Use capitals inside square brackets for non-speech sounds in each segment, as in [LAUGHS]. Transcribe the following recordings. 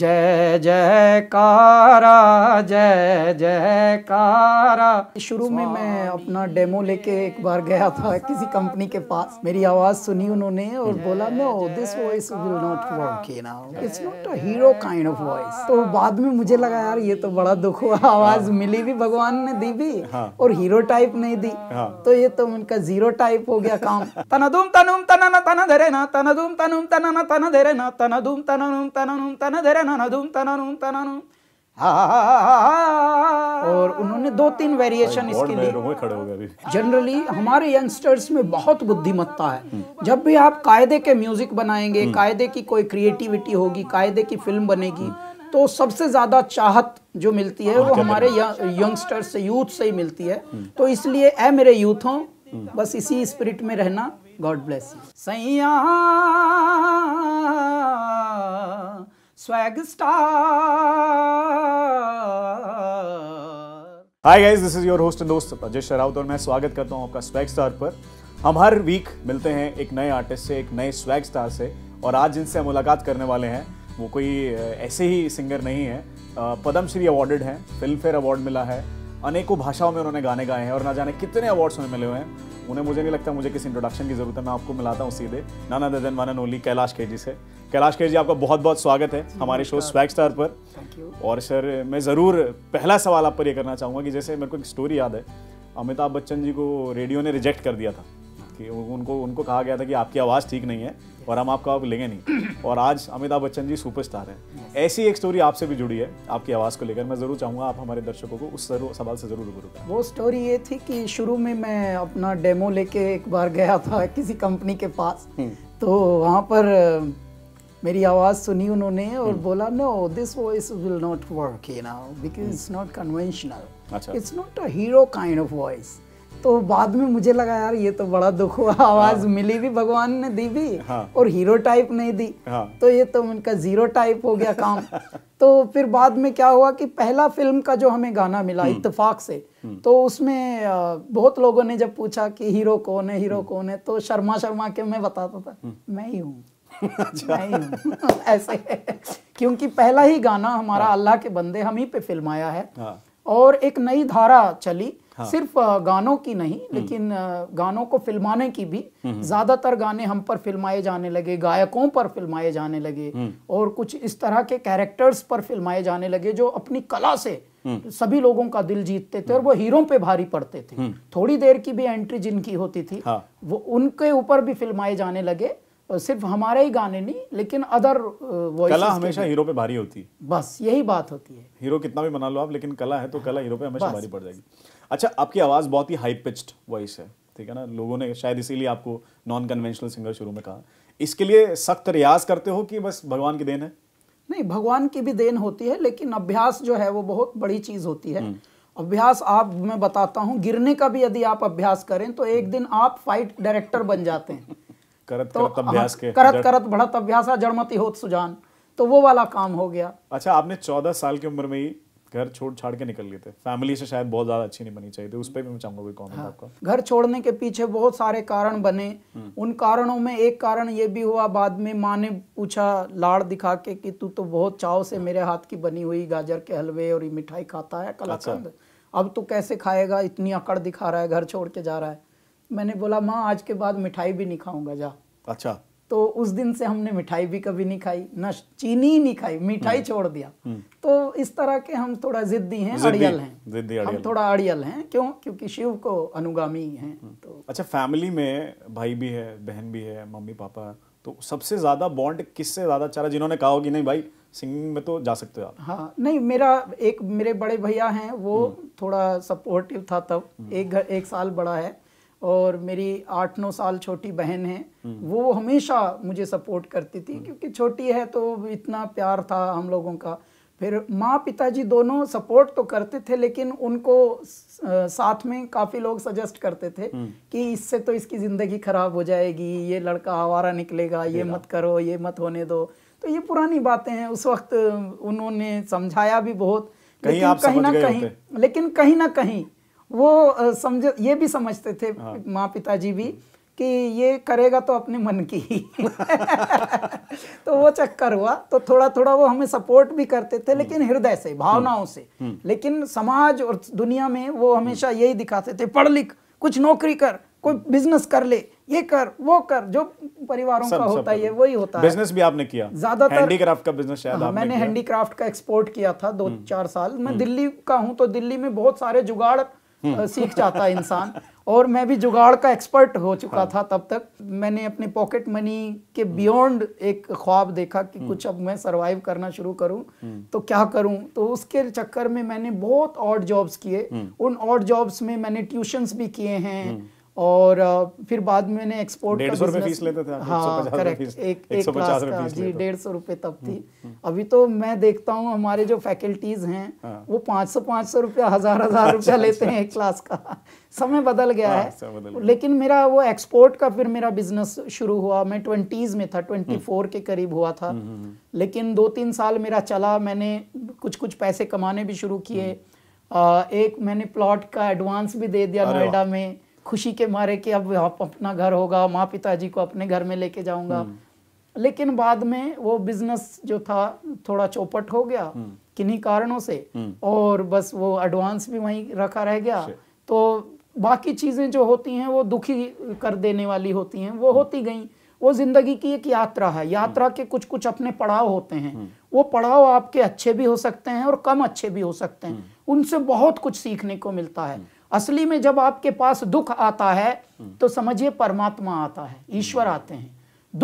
जय जयकारा जय जयकारा शुरू में मैं अपना डेमो लेके एक बार गया था किसी कंपनी के पास मेरी आवाज़ सुनी उन्होंने और बोला no this voice will not work you now it's not a hero kind of voice तो बाद में मुझे लगा यार ये तो बड़ा दुख हुआ हाँ। आवाज़ मिली भी भगवान ने दी भी हाँ। और हीरो टाइप नहीं दी हाँ। तो ये तो उनका जीरो टाइप हो गया काम [LAUGHS] तना तनुम तना तना धरे ना तना तनुम तना तना धरे ना तना धूम तनुम तना तना धरे तनानुम तनानुम तनानुम और उन्होंने दो तीन वेरिएशन इसके लिए जनरली हमारे यंगस्टर्स में बहुत बुद्धिमत्ता है हम्म। जब भी आप कायदे के म्यूजिक बनाएंगे हम्म। कायदे की कोई क्रिएटिविटी होगी कायदे की फिल्म बनेगी तो सबसे ज्यादा चाहत जो मिलती है वो हमारे यंगस्टर्स से यूथ से ही मिलती है हम्म। तो इसलिए ऐ मेरे यूथ हो बस इसी स्पिरिट में रहना गॉड ब्लेस यू सैया swag star hi guys this is your host and दोस्त अजय शरावत और मैं स्वागत करता हूं आपका स्वैग स्टार पर हम हर वीक मिलते हैं एक नए आर्टिस्ट से एक नए स्वैग स्टार से और आज जिनसे हम मुलाकात करने वाले हैं वो कोई ऐसे ही सिंगर नहीं है पद्मश्री अवार्डेड हैं फिल्म फेयर अवार्ड मिला है अनेकों भाषाओं में उन्होंने गाने गाए हैं और ना जाने कितने अवार्ड्स उन्हें मिले हुए हैं उन्हें मुझे नहीं लगता मुझे किसी इंट्रोडक्शन की जरूरत है मैं आपको मिलाता हूँ सीधे नाना ददन वानन ओली कैलाश के जी से कैलाश खेर जी आपका बहुत बहुत स्वागत है हमारे शो स्वैग स्टार पर और सर मैं ज़रूर पहला सवाल आप पर ये करना चाहूँगा कि जैसे मेरे को एक स्टोरी याद है अमिताभ बच्चन जी को रेडियो ने रिजेक्ट कर दिया था कि उनको उनको कहा गया था कि आपकी आवाज़ ठीक नहीं है और हम आपको आप लेंगे नहीं और आज अमिताभ बच्चन जी सुपरस्टार हैं ऐसी एक स्टोरी आपसे भी जुड़ी है आपकी आवाज़ को लेकर मैं ज़रूर चाहूँगा आप हमारे दर्शकों को उस सवाल से ज़रूर रूबरू वो स्टोरी ये थी कि शुरू में मैं अपना डेमो लेके एक बार गया था किसी कंपनी के पास हम्म। तो वहाँ पर मेरी आवाज़ सुनी उन्होंने और हम्म। बोला no this voice will not work you now because it's not conventional it's not a hero kind of voice तो बाद में मुझे लगा यार ये तो बड़ा दुख हुआ आवाज हाँ। मिली भी भगवान ने दी भी हाँ। और हीरो टाइप नहीं दी हाँ। तो ये तो उनका जीरो टाइप हो गया काम [LAUGHS] तो फिर बाद में क्या हुआ कि पहला फिल्म का जो हमें गाना मिला हम्म। इतफाक से हम्म। तो उसमें बहुत लोगों ने जब पूछा कि हीरो कौन है हीरो कौन है तो शर्मा शर्मा के मैं बताता था मैं ही हूँ अच्छा। नहीं ऐसे क्योंकि पहला ही गाना हमारा हाँ। अल्लाह के बंदे हम ही पे फिल्माया है हाँ। और एक नई धारा चली हाँ। सिर्फ गानों की नहीं हम्म। लेकिन गानों को फिल्माने की भी हम्म। ज्यादातर गाने हम पर फिल्माए जाने लगे गायकों पर फिल्माए जाने लगे हम्म। और कुछ इस तरह के कैरेक्टर्स पर फिल्माए जाने लगे जो अपनी कला से सभी लोगों का दिल जीतते थे और वो हीरो पे भारी पड़ते थे थोड़ी देर की भी एंट्री जिनकी होती थी हाँ। वो उनके ऊपर भी फिल्माए जाने लगे सिर्फ हमारे ही गाने नहीं लेकिन अदर कला हमेशा हीरो पे भारी होती है बस यही बात होती है हीरो कितना भी मना लो आप लेकिन कला है तो कला हीरो पे हमेशा भारी पड़ जाएगी अच्छा आपकी आवाज़ बहुत ही हाई पिच्ड वॉइस है ठीक है ना लोगों ने शायद इसीलिए आपको नॉन कन्वेंशनल सिंगर शुरू में कहा इसके लिए सख्त रियाज करते हो कि बस भगवान की देन है नहीं भगवान की भी देन होती है लेकिन अभ्यास जो है वो बहुत बड़ी चीज़ होती है हम्म। अभ्यास आप मैं बताता हूँ गिरने का भी यदि आप अभ्यास करें तो एक हम्म। दिन आप फाइट डायरेक्टर बन जाते हैं करत तो करत हाँ, अभ्यास के करत करत बढ़त अभ्यास जड़मती होत सुजान तो वो वाला काम हो गया अच्छा आपने चौदह साल की उम्र में ही घर छोड़ छाड़ के निकल गए थे फैमिली से शायद बहुत ज्यादा अच्छी नहीं बनी चाहिए थी उस पर भी मैं चाहूंगा कोई कॉमेंट हाँ। आपका घर छोड़ने के पीछे बहुत सारे कारण बने हम्म। उन कारणों में एक कारण ये भी हुआ बाद में माँ ने पूछा लाड़ दिखा के कि तू तो बहुत चाव से हाँ। मेरे हाथ की बनी हुई गाजर के हलवे और ये मिठाई खाता है कलाकंद अच्छा। अब तो कैसे खाएगा इतनी अकड़ दिखा रहा है घर छोड़ के जा रहा है मैंने बोला माँ आज के बाद मिठाई भी नहीं खाऊंगा जा अच्छा तो उस दिन से हमने मिठाई भी कभी नहीं खाई न चीनी नहीं खाई मिठाई हम्म। छोड़ दिया हम्म। तो इस तरह के हम थोड़ा जिद्दी हैं अड़ियल हैं जिद्दी हम थोड़ा अड़ियल हैं क्यों क्योंकि शिव को अनुगामी हैं हम्म। तो अच्छा फैमिली में भाई भी है बहन भी है मम्मी पापा तो सबसे ज्यादा बॉन्ड किससे ज्यादा चारा अच्छा जिन्होंने कहा होगी नहीं भाई सिंगिंग में तो जा सकते हो आप हाँ नहीं मेरा एक मेरे बड़े भैया हैं वो थोड़ा सपोर्टिव था तब एक एक साल बड़ा है और मेरी आठ नौ साल छोटी बहन है हम्म। वो हमेशा मुझे सपोर्ट करती थी हम्म। क्योंकि छोटी है तो इतना प्यार था हम लोगों का फिर माँ पिताजी दोनों सपोर्ट तो करते थे लेकिन उनको साथ में काफ़ी लोग सजेस्ट करते थे हम्म। कि इससे तो इसकी ज़िंदगी ख़राब हो जाएगी ये लड़का आवारा निकलेगा ये मत करो ये मत होने दो तो ये पुरानी बातें हैं उस वक्त उन्होंने समझाया भी बहुत कहीं लेकिन आप कहीं ना कहीं लेकिन कहीं ना कहीं वो समझ ये भी समझते थे हाँ। माँ पिताजी भी कि ये करेगा तो अपने मन की ही [LAUGHS] तो वो चक्कर हुआ तो थोड़ा थोड़ा वो हमें सपोर्ट भी करते थे लेकिन हम्म। हृदय से भावनाओं हम्म। से हम्म। लेकिन समाज और दुनिया में वो हमेशा यही दिखाते थे पढ़ लिख कुछ नौकरी कर कोई बिजनेस कर ले ये कर वो कर जो परिवारों सब, का होता है वही होता है बिजनेस भी आपने किया ज्यादातर हैंडीक्राफ्ट का बिजनेस शायद हाँ, मैंने हैंडीक्राफ्ट का एक्सपोर्ट किया था दो चार साल मैं दिल्ली का हूँ तो दिल्ली में बहुत सारे जुगाड़ हम्म। सीख जाता है इंसान और मैं भी जुगाड़ का एक्सपर्ट हो चुका हाँ। था तब तक मैंने अपने पॉकेट मनी के बियॉन्ड एक ख्वाब देखा कि हम्म। कुछ अब मैं सरवाइव करना शुरू करूं हम्म। तो क्या करूं तो उसके चक्कर में मैंने बहुत ऑड जॉब्स किए उन ऑड जॉब्स में मैंने ट्यूशंस भी किए हैं और फिर बाद में मैंने एक्सपोर्ट का बिजनेस फीस लेते थे हाँ करेक्ट एक, एक, क्लास का जी डेढ़ सौ रुपये तब थी हम्म, हम्म। अभी तो मैं देखता हूँ हमारे जो फैकल्टीज हैं हाँ। वो पाँच सौ पाँच सौ रुपया हजार हजार अच्छा, रुपया लेते अच्छा। हैं एक क्लास का समय बदल गया हाँ, है लेकिन मेरा वो एक्सपोर्ट का फिर मेरा बिजनेस शुरू हुआ मैं ट्वेंटीज में था ट्वेंटी हम्म। फोर के करीब हुआ था लेकिन दो तीन साल मेरा चला मैंने कुछ कुछ पैसे कमाने भी शुरू किए एक मैंने प्लॉट का एडवांस भी दे दिया नोएडा में खुशी के मारे कि अब अपना घर होगा माँ पिताजी को अपने घर में लेके जाऊंगा हम्म। लेकिन बाद में वो बिजनेस जो था थोड़ा चौपट हो गया हम्म। किन्हीं कारणों से हम्म। और बस वो एडवांस भी वहीं रखा रह गया अच्छा। तो बाकी चीज़ें जो होती हैं वो दुखी कर देने वाली होती हैं वो होती गई वो ज़िंदगी की एक यात्रा है यात्रा के कुछ कुछ अपने पड़ाव होते हैं वो पड़ाव आपके अच्छे भी हो सकते हैं और कम अच्छे भी हो सकते हैं उनसे बहुत कुछ सीखने को मिलता है असली में जब आपके पास दुख आता है हम्म। तो समझिए परमात्मा आता है ईश्वर आते हैं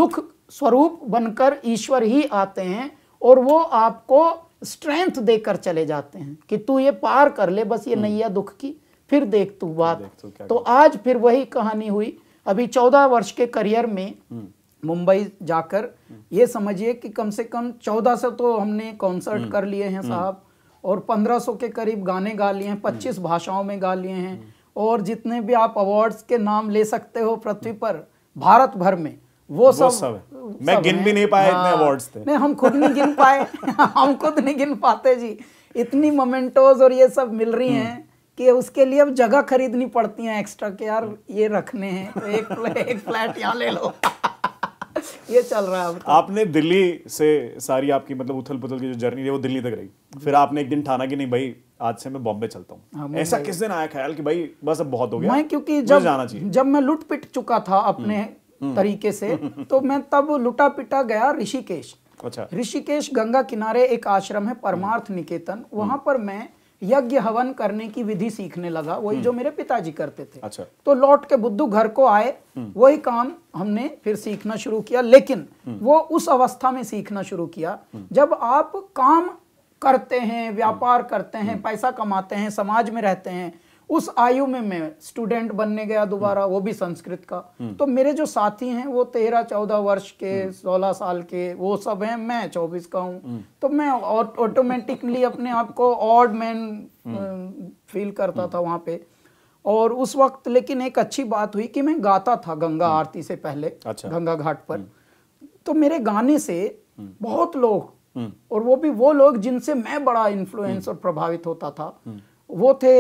दुख स्वरूप बनकर ईश्वर ही आते हैं और वो आपको स्ट्रेंथ देकर चले जाते हैं कि तू ये पार कर ले बस ये हम्म। नैया दुख की फिर देख तू बात देख तू तो आज फिर वही कहानी हुई अभी चौदह वर्ष के करियर में हम्म। मुंबई जाकर ये समझिए कि कम से कम चौदह से तो हमने कॉन्सर्ट कर लिए हैं साहब और 1500 के करीब गाने गा लिए हैं 25 भाषाओं में गा लिए हैं और जितने भी आप अवार्ड्स के नाम ले सकते हो पृथ्वी पर भारत भर में वो, वो सब, सब मैं सब गिन भी नहीं पाया हाँ, इतने अवार्ड्स थे नहीं हम खुद नहीं गिन पाए [LAUGHS] हम खुद नहीं गिन पाते जी इतनी मोमेंटोज और ये सब मिल रही हैं कि उसके लिए अब जगह खरीदनी पड़ती है एक्स्ट्रा के यार ये रखने हैं तो एक एक फ्लैट यहाँ ले लो [LAUGHS] ये चल रहा है तो। आपने दिल्ली से सारी आपकी मतलब उथल पुथल की जो जर्नी थी वो दिल्ली तक रही फिर आपने एक दिन ठाना कि नहीं भाई आज से मैं बॉम्बे चलता हूँ हाँ, ऐसा किस दिन आया ख्याल कि भाई बस अब बहुत हो गया मैं क्योंकि जब जाना चाहिए जब मैं लुट पिट चुका था अपने हम्म। हम्म। तरीके से [LAUGHS] तो मैं तब लुटा पिटा गया ऋषिकेश अच्छा ऋषिकेश गंगा किनारे एक आश्रम है परमार्थ हम्म। निकेतन वहां पर मैं यज्ञ हवन करने की विधि सीखने लगा वही जो मेरे पिताजी करते थे अच्छा। तो लौट के बुद्धू घर को आए वही काम हमने फिर सीखना शुरू किया लेकिन वो उस अवस्था में सीखना शुरू किया जब आप काम करते हैं व्यापार हम्म। करते हैं हम्म। पैसा कमाते हैं समाज में रहते हैं उस आयु में मैं स्टूडेंट बनने गया दोबारा हम्म। वो भी संस्कृत का तो मेरे जो साथी हैं वो तेरह चौदह वर्ष के सोलह साल के वो सब हैं मैं चौबीस का हूँ तो मैं ऑटोमेटिकली अपने आप को ऑड मैन फील करता था वहाँ पे और उस वक्त लेकिन एक अच्छी बात हुई कि मैं गाता था गंगा आरती से पहले अच्छा। गंगा घाट पर तो मेरे गाने से बहुत लोग और वो भी वो लोग जिनसे मैं बड़ा इन्फ्लुएंस और प्रभावित होता था वो थे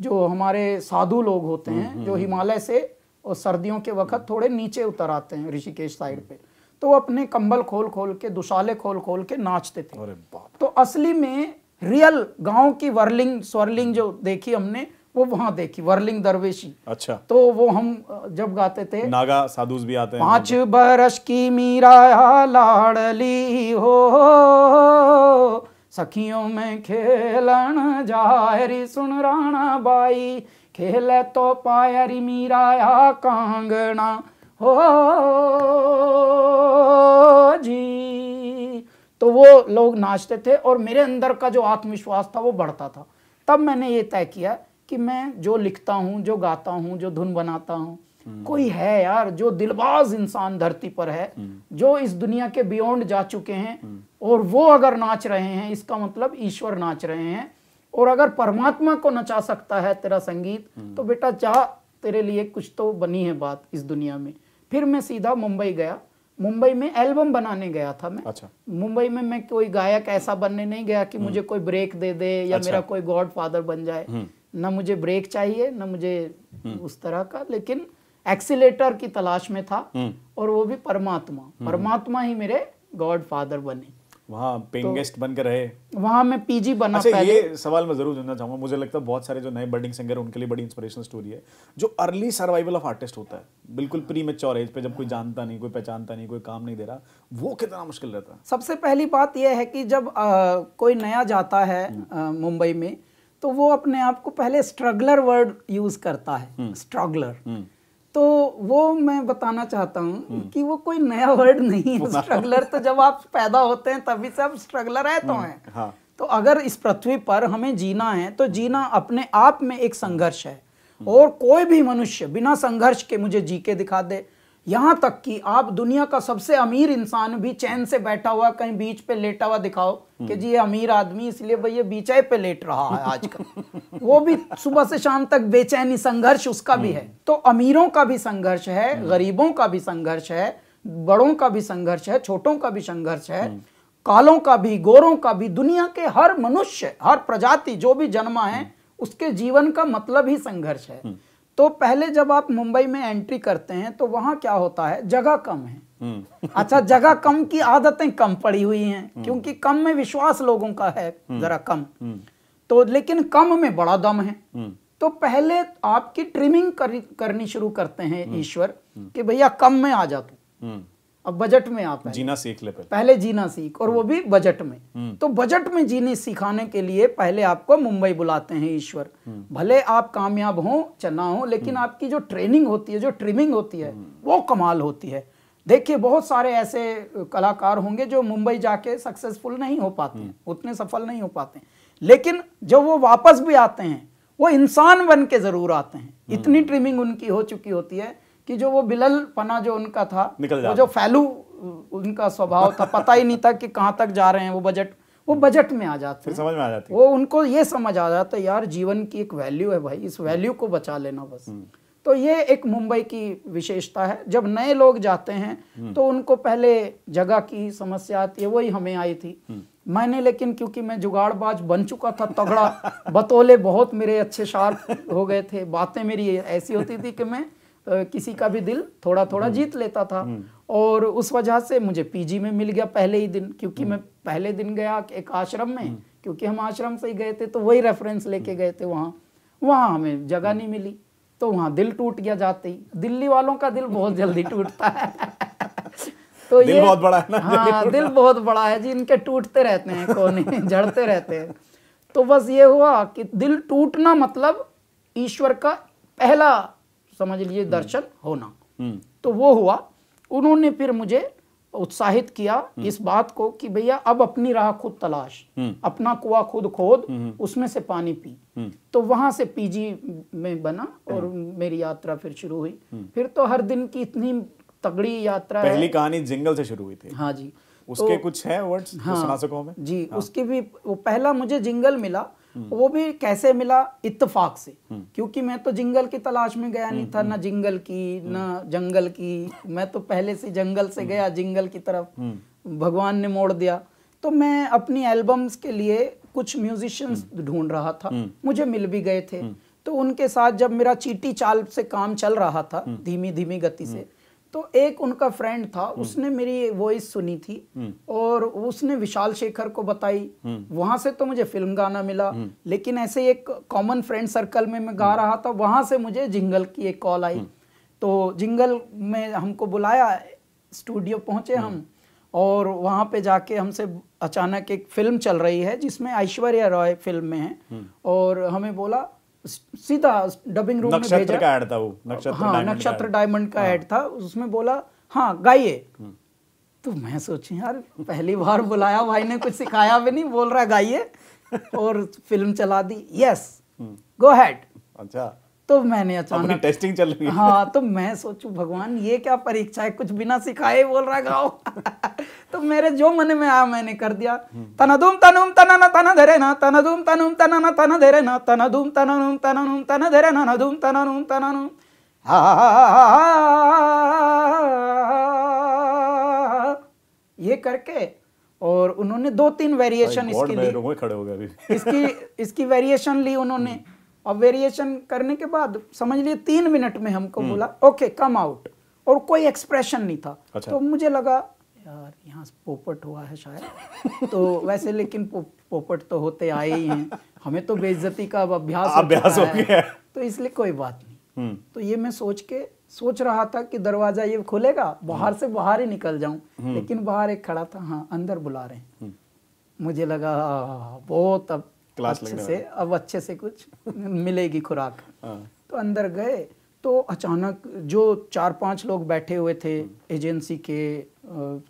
जो हमारे साधु लोग होते हैं जो हिमालय से और सर्दियों के वक्त थोड़े नीचे उतर आते हैं ऋषिकेश साइड पे तो वो अपने कंबल खोल खोल के दुशाले खोल खोल के नाचते थे तो असली में रियल गांव की वर्लिंग स्वर्लिंग जो देखी हमने वो वहां देखी वर्लिंग दरवेशी अच्छा तो वो हम जब गाते थे नागा साधुस भी आते हैं पांच बरस की मीरा हाँ लाडली हो सखियों में खेलन जाहरी सुन राणा बाई खेले तो पायरी मीरा हाँ कांगना हो जी तो वो लोग नाचते थे और मेरे अंदर का जो आत्मविश्वास था वो बढ़ता था तब मैंने ये तय किया कि मैं जो लिखता हूँ जो गाता हूँ जो धुन बनाता हूँ हम्म। कोई है यार जो दिलबाज इंसान धरती पर है हम्म। जो इस दुनिया के बियॉन्ड जा चुके हैं हम्म। और वो अगर नाच रहे हैं इसका मतलब ईश्वर नाच रहे हैं और अगर परमात्मा को नचा सकता है तेरा संगीत तो बेटा चाह तेरे लिए कुछ तो बनी है बात इस दुनिया में फिर मैं सीधा मुंबई गया मुंबई में एल्बम बनाने गया था मैं अच्छा। मुंबई में मैं कोई गायक ऐसा बनने नहीं गया कि मुझे कोई ब्रेक दे दे या अच्छा। मेरा कोई गॉड फादर बन जाए ना मुझे ब्रेक चाहिए ना मुझे हम्म। उस तरह का लेकिन एक्सीटर की तलाश में था हम्म। और वो भी परमात्मा हम्म। परमात्मा ही मेरे गॉड फादर बने वहाँ पेंगेस्ट तो, गेस्ट बनकर रहे वहाँ मैं पीजी बना अच्छा पहले। ये सवाल मैं जरूर जानना चाहूंगा मुझे लगता है बहुत सारे जो नए बर्डिंग सिंगर उनके लिए बड़ी इंस्पिरेशनल स्टोरी है जो अर्ली सर्वाइवल ऑफ आर्टिस्ट होता है बिल्कुल प्री मेच्योर एज पे जब कोई जानता नहीं कोई पहचानता नहीं कोई काम नहीं दे रहा वो कितना मुश्किल रहता है सबसे पहली बात यह है कि जब आ, कोई नया जाता है मुंबई में तो वो अपने आप को पहले स्ट्रगलर वर्ड यूज करता है हम्म। स्ट्रगलर हम्म। तो वो मैं बताना चाहता हूँ हम्म। कि वो कोई नया वर्ड नहीं है [LAUGHS] स्ट्रगलर तो जब आप पैदा होते हैं तभी से आप स्ट्रगलर है तो हैं हाँ। तो अगर इस पृथ्वी पर हमें जीना है तो जीना अपने आप में एक संघर्ष है और कोई भी मनुष्य बिना संघर्ष के मुझे जी के दिखा दे यहां तक कि आप दुनिया का सबसे अमीर इंसान भी चैन से बैठा हुआ कहीं बीच पे लेटा हुआ दिखाओ कि जी ये अमीर आदमी इसलिए भैया बीचाई पे लेट रहा है आजकल [LAUGHS] वो भी सुबह से शाम तक बेचैनी संघर्ष उसका भी है हम्म। तो अमीरों का भी संघर्ष है हम्म। गरीबों का भी संघर्ष है बड़ों का भी संघर्ष है छोटों का भी संघर्ष है हम्म। कालों का भी गोरों का भी दुनिया के हर मनुष्य हर प्रजाति जो भी जन्मा है उसके जीवन का मतलब ही संघर्ष है तो पहले जब आप मुंबई में एंट्री करते हैं तो वहां क्या होता है जगह कम है हम्म। अच्छा जगह कम की आदतें कम पड़ी हुई हैं हम्म। क्योंकि कम में विश्वास लोगों का है हम्म। जरा कम तो लेकिन कम में बड़ा दम है तो पहले आपकी ट्रिमिंग कर, करनी शुरू करते हैं ईश्वर कि भैया कम में आ जा तू अब बजट में आप जीना सीख ले पहले, पहले जीना सीख और वो भी बजट में हम्म। तो बजट में जीने सिखाने के लिए पहले आपको मुंबई बुलाते हैं ईश्वर हम्म। भले आप कामयाब हो चना हो लेकिन हम्म। आपकी जो ट्रेनिंग होती है जो ट्रिमिंग होती है वो कमाल होती है देखिए बहुत सारे ऐसे कलाकार होंगे जो मुंबई जाके सक्सेसफुल नहीं हो पाते हैं उतने सफल नहीं हो पाते लेकिन जब वो वापस भी आते हैं वो इंसान बन के जरूर आते हैं इतनी ट्रिमिंग उनकी हो चुकी होती है कि जो वो बिलल पना जो उनका था निकल वो जो फैलू उनका स्वभाव था पता ही नहीं था कि कहाँ तक जा रहे हैं वो बजट वो बजट में आ जाते हैं समझ में आ जाती वो उनको ये समझ आ जाता है यार जीवन की एक वैल्यू है भाई इस वैल्यू को बचा लेना बस हम्म। तो ये एक मुंबई की विशेषता है जब नए लोग जाते हैं हम्म। तो उनको पहले जगह की समस्या आती है वही हमें आई थी हम्म। मैंने लेकिन क्योंकि मैं जुगाड़बाज बन चुका था तगड़ा बतोले बहुत मेरे अच्छे शार्प हो गए थे बातें मेरी ऐसी होती थी कि मैं किसी का भी दिल थोड़ा थोड़ा हम्म। जीत लेता था हम्म। और उस वजह से मुझे पीजी में मिल गया पहले ही दिन क्योंकि हम्म। मैं पहले दिन गया एक आश्रम में क्योंकि हम आश्रम से ही गए थे तो वही रेफरेंस लेके गए थे वहाँ वहाँ हमें जगह नहीं मिली तो वहाँ दिल टूट गया जाते ही दिल्ली वालों का दिल बहुत जल्दी टूटता है [LAUGHS] तो दिल ये बहुत बड़ा है ना हाँ दिल बहुत बड़ा है जी इनके टूटते रहते हैं कोने जड़ते रहते हैं तो बस ये हुआ कि दिल टूटना मतलब ईश्वर का पहला समझ लीजिए हम्म। दर्शन होना हम्म। तो वो हुआ उन्होंने फिर मुझे उत्साहित किया हम्म। इस बात को कि भैया अब अपनी राह खुद तलाश अपना कुआ खुद खोद उसमें से पानी पी तो वहां से पीजी में बना और मेरी यात्रा फिर शुरू हुई फिर तो हर दिन की इतनी तगड़ी यात्रा पहली कहानी जिंगल से शुरू हुई थी हाँ जी उसके तो, कुछ है वर्ड्स तो हाँ, सुना सको हमें जी हाँ। उसके भी वो पहला मुझे जिंगल मिला हम्म। वो भी कैसे मिला इत्तफाक से हम्म। क्योंकि मैं तो जंगल की तलाश में गया नहीं था हम्म, ना जंगल की ना जंगल की मैं तो पहले से जंगल से गया जंगल की तरफ भगवान ने मोड़ दिया तो मैं अपनी एल्बम्स के लिए कुछ म्यूजिशियंस ढूंढ रहा था मुझे मिल भी गए थे तो उनके साथ जब मेरा चीटी चाल से काम चल रहा था धीमी धीमी गति से तो एक उनका फ्रेंड था हम्म। उसने मेरी वॉइस सुनी थी हम्म। और उसने विशाल शेखर को बताई हम्म। वहां से तो मुझे फिल्म गाना मिला लेकिन ऐसे एक कॉमन फ्रेंड सर्कल में मैं गा रहा था वहां से मुझे जिंगल की एक कॉल आई तो जिंगल में हमको बुलाया स्टूडियो पहुंचे हम और वहां पे जाके हमसे अचानक एक फिल्म चल रही है जिसमें ऐश्वर्या रॉय फिल्म में है और हमें बोला सीधा डबिंग रूम में भेजा का था वो नक्षत्र हाँ नक्षत्र डायमंड का हाँ। ऐड था उसमें बोला हाँ गाइए हम्म। तो मैं सोची यार पहली बार बुलाया भाई ने कुछ सिखाया भी नहीं बोल रहा गाइए [LAUGHS] और फिल्म चला दी यस गो हैड अच्छा तो मैंने अचानक टेस्टिंग चल रही हाँ तो मैं सोचू भगवान ये क्या परीक्षा है कुछ बिना सिखाए बोल रहा गाओ [LAUGHS] तो मेरे जो मन में आया मैंने कर दिया तनदुम हम्म। तनुम तनन तना धरे ना तनदुम तनुम तना ना तना धरे ना तनदुम तना नुम तना धरे ना तना नदुम तननुम तननुम ये करके और उन्होंने दो तीन वेरिएशन इसकी ली खड़े हो गए इसकी इसकी वेरिएशन ली उन्होंने हम्म। अब वेरिएशन करने के बाद समझ लिए तीन मिनट में हमको हम्म। बोला ओके कम आउट और कोई एक्सप्रेशन नहीं था अच्छा। तो मुझे लगा यार यहाँ पोपट हुआ है शायद [LAUGHS] तो वैसे लेकिन पो, पोपट तो होते आए ही हैं हमें तो बेइज्जती का अब अभ्यास अभ्यास हो, गया है तो इसलिए कोई बात नहीं हम्म। तो ये मैं सोच के सोच रहा था कि दरवाजा ये खुलेगा बाहर हम्म। से बाहर ही निकल जाऊं लेकिन बाहर एक खड़ा था हाँ अंदर बुला रहे हैं मुझे लगा बहुत अब क्लास अच्छे लगने से अब अच्छे से कुछ मिलेगी खुराक हाँ। तो अंदर गए तो अचानक जो चार पांच लोग बैठे हुए थे हाँ। एजेंसी के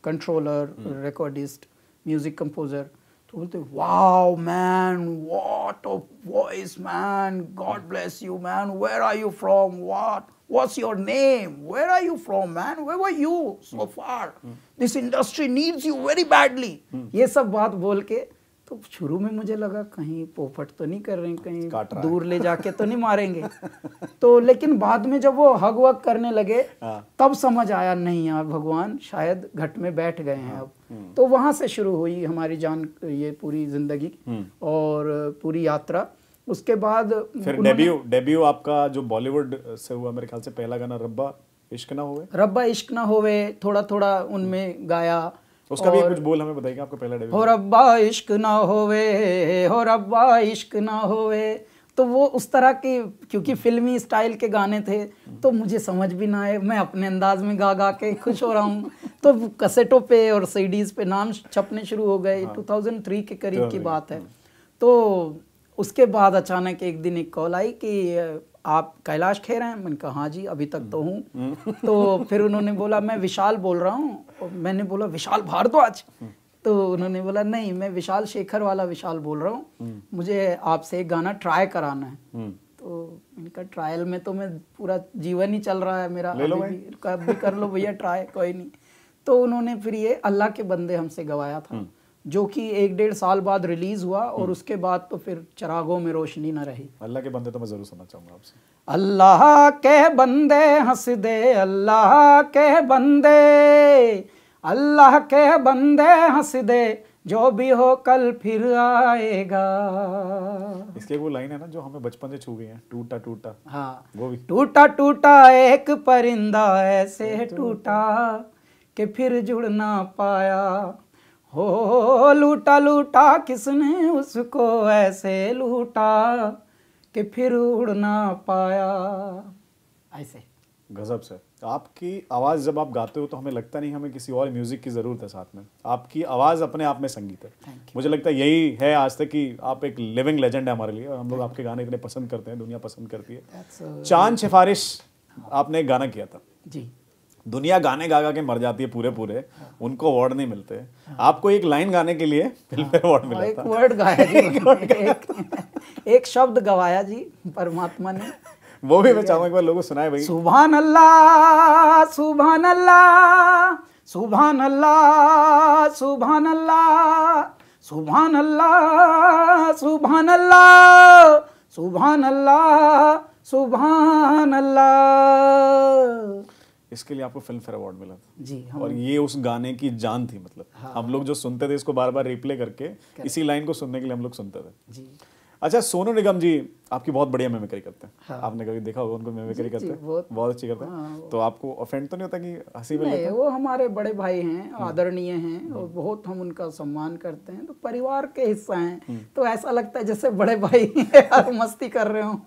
कंट्रोलर रिकॉर्डिस्ट म्यूजिक कंपोजर तो बोलते wow man what a voice man God bless you man where are you from what what's your name where are you from man Where were you so far this industry needs you very badly ये सब बात बोल के तो शुरू में मुझे लगा कहीं पोपट तो नहीं कर रहे कहीं दूर ले जाके तो नहीं [LAUGHS] मारेंगे तो लेकिन बाद में जब वो हग वग करने लगे हाँ। तब समझ आया नहीं यार भगवान शायद घट में बैठ गए हैं हाँ। अब हम्म। तो वहां से शुरू हुई हमारी जान ये पूरी जिंदगी हम्म। और पूरी यात्रा उसके बाद फिर डेब्यू डेब्यू आपका जो बॉलीवुड से हुआ मेरे ख्याल से पहला गाना रब्बा इश्क ना होवे रब्बा इश्क ना होवे थोड़ा थोड़ा उनमें गाया उसका भी कुछ बोल हमें बताएगा आपका पहला डेब्यू हो रब्बा इश्क ना होवे हो रब्बा इश्क ना होवे तो वो उस तरह के क्योंकि फिल्मी स्टाइल के गाने थे तो मुझे समझ भी ना आए मैं अपने अंदाज में गा गा के [LAUGHS] खुश हो रहा हूँ तो कसेटों पे और सीडीज़ पे नाम छपने शुरू हो गए हाँ। 2003 के करीब की बात है तो उसके बाद अचानक एक दिन एक कॉल आई कि आप कैलाश खेर हैं मैंने कहा हाँ जी अभी तक तो हूँ हम्म, हम्म। तो फिर उन्होंने बोला मैं विशाल बोल रहा हूँ मैंने बोला विशाल भारद्वाज हम्म। तो उन्होंने बोला नहीं मैं विशाल शेखर वाला विशाल बोल रहा हूँ मुझे आपसे एक गाना ट्राई कराना है तो इनका ट्रायल में तो मैं पूरा जीवन ही चल रहा है मेरा ले लो भी, भी कर लो भैया ट्राई कोई नहीं तो उन्होंने फिर ये अल्लाह के बंदे हमसे गवाया था जो कि एक डेढ़ साल बाद रिलीज़ हुआ और हम्म। उसके बाद तो फिर चरागों में रोशनी ना रही अल्लाह के बंदे तो मैं ज़रूर सुनना चाहूंगा आपसे अल्लाह के बंदे हंस दे अल्लाह के बंदे अल्लाह के बंदे हंस दे जो भी हो कल फिर आएगा इसके वो लाइन है ना जो हमें बचपन से छू गई है टूटा टूटा हाँ वो भी टूटा टूटा एक परिंदा ऐसे टूटा के फिर जुड़ ना पाया हो लूटा लूटा किसने उसको ऐसे लूटा कि फिर उड़ ना पाया ऐसे गजब सर आपकी आवाज़ जब आप गाते हो तो हमें लगता नहीं हमें किसी और म्यूज़िक की ज़रूरत है साथ में आपकी आवाज़ अपने आप में संगीत है मुझे लगता है यही है आज तक कि आप एक लिविंग लेजेंड है हमारे लिए और हम लोग आपके गाने इतने पसंद करते हैं दुनिया पसंद करती है चांद सिफारिश आपने एक गाना किया था जी दुनिया गाने गा गा के मर जाती है पूरे पूरे उनको अवार्ड नहीं मिलते हाँ। आपको एक लाइन गाने के लिए फिल्म अवार्ड हाँ। मिला एक वर्ड गाया जी [LAUGHS] एक, एक, एक शब्द गवाया जी परमात्मा ने वो भी मैं चाहूंगा एक बार लोगों सुनाए भाई सुबह अल्लाह सुबहान अल्लाह सुबहान अल्लाह सुबह अल्लाह सुबह अल्लाह सुबहान अल्लाह सुबहान अल्लाह सुबहान अल्लाह इसके लिए आपको फिल्म फेयर अवार्ड मिला था जी हम और ये उस गाने की जान थी मतलब हाँ, हम लोग जो सुनते थे इसको बार बार रिप्ले करके इसी लाइन को सुनने के लिए हम लोग सुनते थे जी अच्छा सोनू निगम जी आपकी बहुत बढ़िया मेमिक्री करते हैं हाँ। आपने कभी देखा होगा उनको मेमिक्री करते हैं बहुत, बहुत अच्छी करते हैं हाँ, तो आपको ऑफेंड तो नहीं होता कि हंसी नहीं वो हमारे बड़े भाई हैं हाँ। आदरणीय हैं और हाँ। बहुत हम उनका सम्मान करते हैं तो परिवार के हिस्सा हैं हम्म। तो ऐसा लगता है जैसे बड़े भाई मस्ती कर रहे हो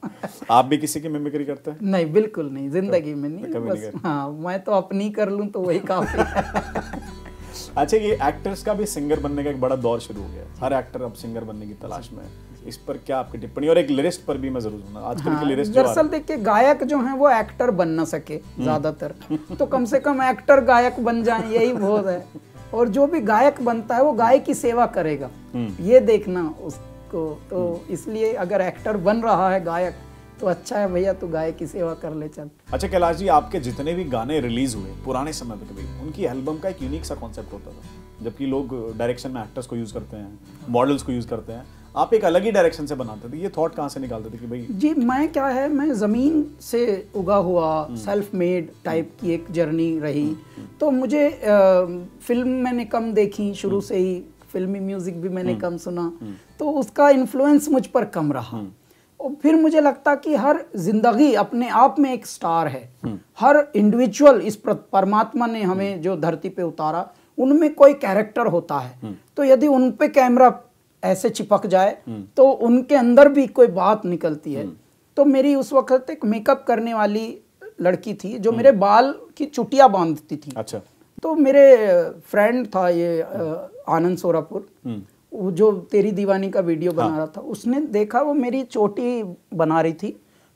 आप भी किसी की मेमिक्री करते हैं नहीं बिल्कुल नहीं जिंदगी में नहीं हाँ मैं तो अपनी कर लूँ तो वही काफी [LAUGHS] अच्छा ये एक्टर्स का भी सिंगर बनने का एक बड़ा दौर शुरू हो गया हर एक्टर अब सिंगर बनने की तलाश में है इस पर क्या आपकी टिप्पणी और एक लिरिस्ट पर भी मैं जरूर हूँ आजकल हाँ, के लिरिस्ट दरअसल देखिए गायक जो हैं वो एक्टर बन ना सके हम्म। ज्यादातर तो कम से कम एक्टर गायक बन जाए यही बहुत है और जो भी गायक बनता है वो गाय की सेवा करेगा हम्म। ये देखना उसको तो हम्म। इसलिए अगर एक्टर बन रहा है गायक तो अच्छा है भैया तू गाय की सेवा कर ले चल अच्छा कैलाश जी आपके जितने भी गाने रिलीज हुए पुराने समय में कभी उनकी एल्बम का एक यूनिक सा कॉन्सेप्ट होता था जबकि लोग डायरेक्शन में एक्टर्स को यूज़ करते हैं मॉडल्स को यूज़ करते हैं आप एक अलग ही डायरेक्शन से बनाते थे ये थॉट कहाँ से निकालते थे कि भाई जी मैं क्या है मैं ज़मीन से उगा हुआ सेल्फ मेड टाइप की एक जर्नी हम्म। रही हम्म। हम्म। तो मुझे फिल्म मैंने कम देखी शुरू से ही फिल्मी म्यूज़िक भी मैंने कम सुना तो उसका इन्फ्लुएंस मुझ पर कम रहा और फिर मुझे लगता कि हर जिंदगी अपने आप में एक स्टार है हर इंडिविजुअल इस परमात्मा ने हमें जो धरती पे उतारा उनमें कोई कैरेक्टर होता है तो यदि उन पे कैमरा ऐसे चिपक जाए हम्म। तो उनके अंदर भी कोई बात निकलती है हम्म। तो मेरी उस वक्त एक मेकअप करने वाली लड़की थी जो मेरे हम्म। बाल की चुटिया बांधती थी अच्छा तो मेरे फ्रेंड था ये आनंद सोरापुर वो जो तेरी दीवानी का वीडियो हाँ। बना हाँ। रहा था उसने देखा वो मेरी चोटी बना रही थी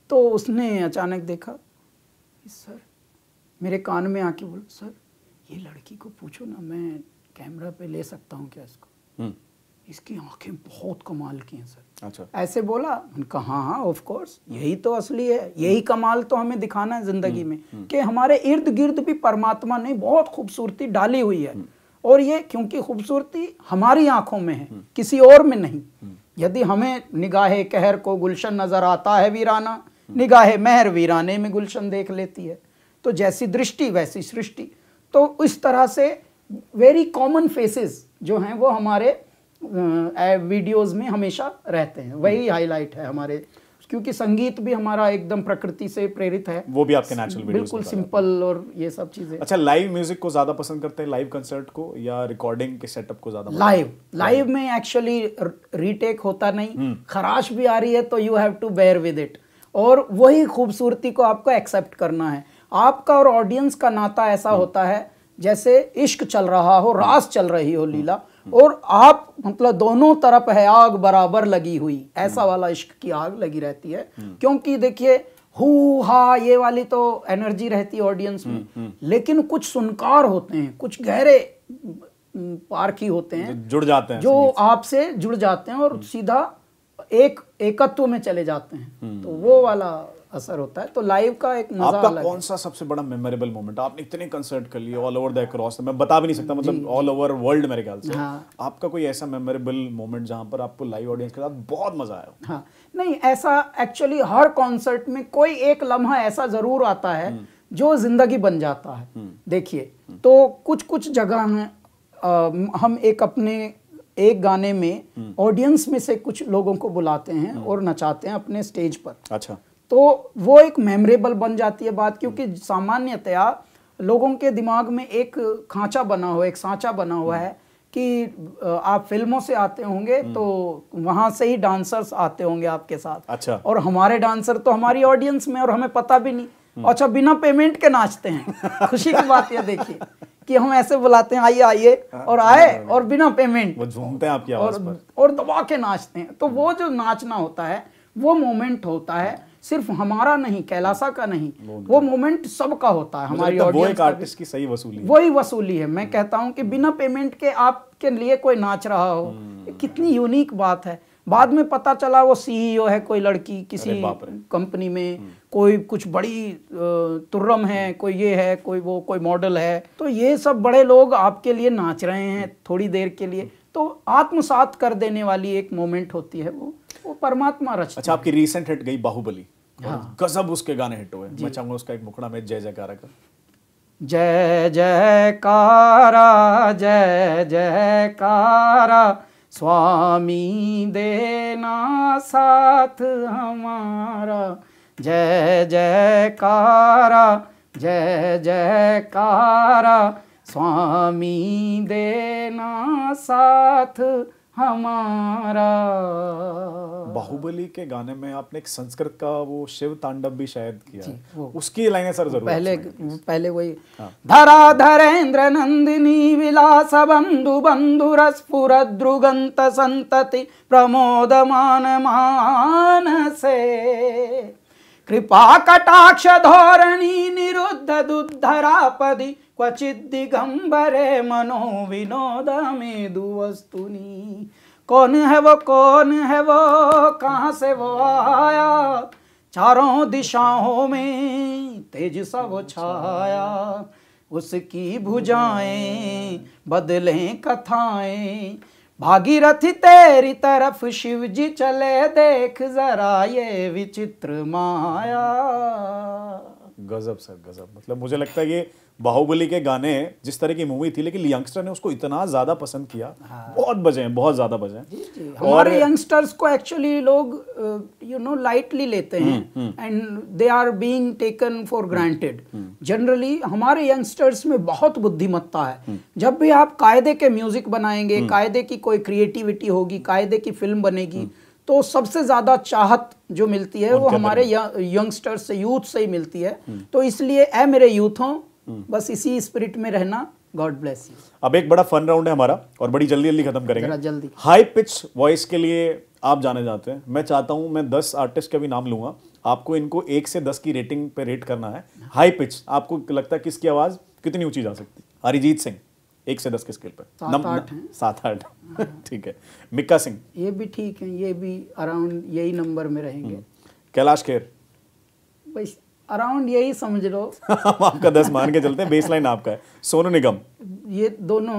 तो उसने अचानक देखा सर मेरे कान में आके बोल सर ये लड़की को पूछो ना मैं कैमरा पे ले सकता हूँ क्या इसको इसकी आंखें बहुत कमाल की हैं सर अच्छा ऐसे बोला मैंने कहा हाँ हाँ ऑफ कोर्स यही तो असली है यही कमाल तो हमें दिखाना है ज़िंदगी हम्म, में हम्म। कि हमारे इर्द गिर्द भी परमात्मा ने बहुत खूबसूरती डाली हुई है हम्म। और ये क्योंकि खूबसूरती हमारी आंखों में है किसी और में नहीं यदि हमें निगाह कहर को गुलशन नज़र आता है वीराना निगाह महर वीराने में गुलशन देख लेती है तो जैसी दृष्टि वैसी सृष्टि तो इस तरह से वेरी कॉमन फेसेस जो हैं वो हमारे वीडियोस में हमेशा रहते हैं वही हाईलाइट हम्म। है हमारे क्योंकि संगीत भी हमारा एकदम प्रकृति से प्रेरित है वो भी आपके नेचुरल बिल्कुल सिंपल और ये सब चीजें अच्छा लाइव म्यूजिक को ज्यादा पसंद करते हैं लाइव कंसर्ट को या रिकॉर्डिंग के सेटअप को ज्यादा लाइव लाइव में एक्चुअली रीटेक होता नहीं हम्म। खराश भी आ रही है तो you have to bear with it और वही खूबसूरती को आपको एक्सेप्ट करना है आपका और ऑडियंस का नाता ऐसा हम्म। होता है जैसे इश्क चल रहा हो रास चल रही हो लीला और आप मतलब दोनों तरफ है आग बराबर लगी हुई ऐसा हम्म। वाला इश्क की आग लगी रहती है हम्म। क्योंकि देखिए हु हा ये वाली तो एनर्जी रहती है ऑडियंस में हम्म, लेकिन कुछ सुनकार होते हैं कुछ गहरे पारखी होते हैं जुड़ जाते हैं जो आपसे जुड़ जाते हैं और सीधा एक एकत्व में चले जाते हैं तो वो वाला असर होता है तो लाइव का एक मजा आपका अलग कौन सा सबसे बड़ा मेमोरेबल मोमेंट आपने इतने कंसर्ट कर लिए ऑल ओवर द अक्रॉस मैं बता भी नहीं सकता मतलब ऑल ओवर वर्ल्ड मेरे ख्याल से हाँ। आपका कोई ऐसा मेमोरेबल मोमेंट जहां पर आपको लाइव ऑडियंस के साथ बहुत मजा आया हाँ नहीं ऐसा एक्चुअली हर कॉन्सर्ट में कोई एक लम्हा ऐसा जरूर आता है हम्म। जो जिंदगी बन जाता है हम्म। देखिए हम्म। तो कुछ कुछ जगह में हम एक अपने एक गाने में ऑडियंस में से कुछ लोगों को बुलाते हैं और नचाते हैं अपने स्टेज पर अच्छा तो वो एक मेमोरेबल बन जाती है बात क्योंकि सामान्यतया लोगों के दिमाग में एक खांचा बना हुआ एक सांचा बना हुआ है कि आप फिल्मों से आते होंगे हम्म। तो वहां से ही डांसर्स आते होंगे आपके साथ अच्छा और हमारे डांसर तो हमारी ऑडियंस में और हमें पता भी नहीं हम्म। अच्छा बिना पेमेंट के नाचते हैं खुशी की बात यह देखिए कि हम ऐसे बुलाते हैं आइए आइए हाँ, और आए हाँ, हाँ। और बिना पेमेंट वो झूमते हैं आपकी आवाज और, पर और दबा के नाचते हैं तो वो जो नाचना होता है वो मोमेंट होता है सिर्फ हमारा नहीं कैलाशा का नहीं वो मोमेंट सबका होता है मतलब हमारी वो एक आर्टिस्ट की सही वसूली वही वसूली है मैं हम्म। कहता हूँ कि बिना पेमेंट के आपके लिए कोई नाच रहा हो हम्म। कितनी यूनिक बात है बाद में पता चला वो सीईओ e है कोई लड़की किसी कंपनी में हम्म। कोई कुछ बड़ी तुर्रम है कोई ये है कोई वो कोई मॉडल है तो ये सब बड़े लोग आपके लिए नाच रहे हैं थोड़ी देर के लिए तो आत्मसात कर देने वाली एक मोमेंट होती है वो वो परमात्मा रच अच्छा आपकी रिसेंट हिट गई बाहुबली हाँ। गजब उसके गाने हिट हुए मैं चाहूंगा उसका एक मुखड़ा में जय जयकारा का जय जयकारा जय जयकारा स्वामी देना साथ हमारा जय जयकारा जय जयकारा स्वामी देना साथ हमारा बाहुबली के गाने में आपने एक संस्कृत का वो शिव तांडव भी शायद किया है उसकी लाइनें सर जरूर पहले पहले वही हाँ। धरा धरेन्द्र नंदिनी विलास बंधु बंधु रसपुर द्रुगंत संतति प्रमोद मान मान से कृपा कटाक्ष धोरणी निरुद्ध पदी दिगंबरे मनो विनोद में दुवस्तुनी कौन है वो कौन है वो कहाँ से वो आया चारों दिशाओं में तेज सा वो छाया उसकी भुजाएं बदले कथाएं भागीरथ तेरी तरफ शिव जी चले देख जरा ये विचित्र माया गजब सर गजब मतलब मुझे लगता है कि बाहुबली के गाने जिस तरह की मूवी थी लेकिन यंगस्टर ने उसको इतना ज्यादा पसंद किया हाँ। बहुत बजे हैं बहुत ज्यादा बजे हैं हमारे यंगस्टर्स को एक्चुअली लोग यू नो लाइटली लेते हैं and they are being taken for granted generally हमारे यंगस्टर्स में बहुत बुद्धिमत्ता है हम्म। जब भी आप कायदे के म्यूजिक बनाएंगे हम्म। कायदे की कोई क्रिएटिविटी होगी कायदे की फिल्म बनेगी हम्म। तो सबसे ज़्यादा चाहत जो मिलती है वो हमारे यंगस्टर्स से यूथ से ही मिलती है तो इसलिए ए मेरे यूथों बस इसी स्पिरिट में रहना गॉड ब्लेस यू अब एक बड़ा फन राउंड है हमारा और बड़ी जल्दी जल्दी खत्म करेंगे जल्दी हाई पिच वॉइस के लिए आप जाने जाते हैं मैं चाहता हूं मैं दस आर्टिस्ट का भी नाम लूंगा आपको इनको एक से दस की रेटिंग पे रेट करना है हाई पिच आपको लगता है किसकी आवाज कितनी ऊंची जा सकती है अरिजीत सिंह एक से दस के स्केल पर सात आठ हाँ। [LAUGHS] ठीक है मिक्का सिंह ये भी ठीक है ये भी अराउंड यही नंबर में रहेंगे हम्म। कैलाश खेर अराउंड यही समझ लो आपका दस मान के चलते हैं लाइन आपका है सोनू निगम ये दोनों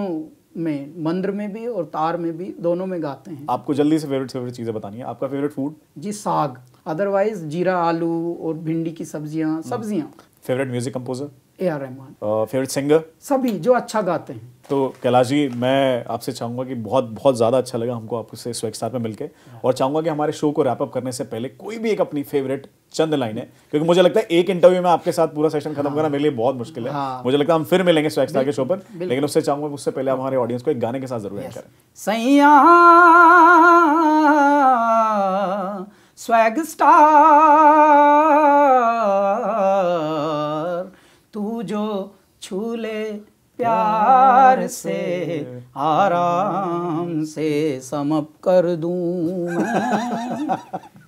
में मंद्र में भी और तार में भी दोनों में गाते हैं आपको जल्दी से फेवरेट फेवरेट चीज़ें बतानी है आपका फेवरेट फूड जी साग अदरवाइज जीरा आलू और भिंडी की सब्जियाँ सब्जियाँ favourite music composer A R Rahman favourite singer सभी जो अच्छा गाते हैं तो कैलाश जी मैं आपसे चाहूंगा कि बहुत बहुत ज़्यादा अच्छा लगा हमको आपसे स्वेक स्टार में मिलके और चाहूंगा कि हमारे शो को रैप अप करने से पहले कोई भी एक अपनी फेवरेट चंद है क्योंकि मुझे लगता है एक इंटरव्यू में आपके साथ पूरा सेशन खत्म हाँ। करना मेरे लिए बहुत मुश्किल है हाँ। मुझे लगता है हम फिर मिलेंगे स्वेक स्टार के शो पर लेकिन उससे चाहूंगा उससे पहले हमारे ऑडियंस को एक गाने के साथ जरूर एड करें सैया स्टार जो छूले प्यार से आराम से समप कर दूँ [LAUGHS]